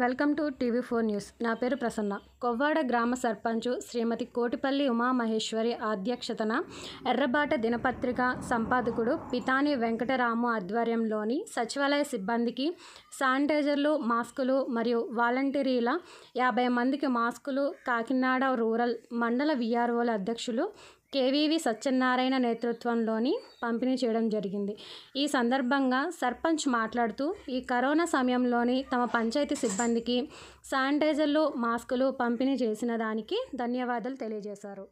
welcome to TV four news నా పేరు ప్రసన్న కొవ్వాడ గ్రామ సర్పంచు శ్రీమతి కోటిపల్లి ఉమామహేశ్వరి అధ్యక్షతన ఎర్రబాట దినపత్రిక సంపాదకుడు పితాని వెంకటరాము ఆధ్వర్యంలోని సచివాలయ సిబ్బందికి శానిటైజర్లు మాస్కులు మరియు వాలంటీరీల యాభై మందికి మాస్కులు కాకినాడ రూరల్ మండల విఆర్ఓల అధ్యక్షులు కేవీవి సత్యనారాయణ నేతృత్వంలోని పంపిణీ చేయడం జరిగింది ఈ సందర్భంగా సర్పంచ్ మాట్లాడుతూ ఈ కరోనా సమయంలోని తమ పంచాయతీ సిబ్బందికి శానిటైజర్లు మాస్కులు పంపిణీ చేసిన దానికి ధన్యవాదాలు తెలియజేశారు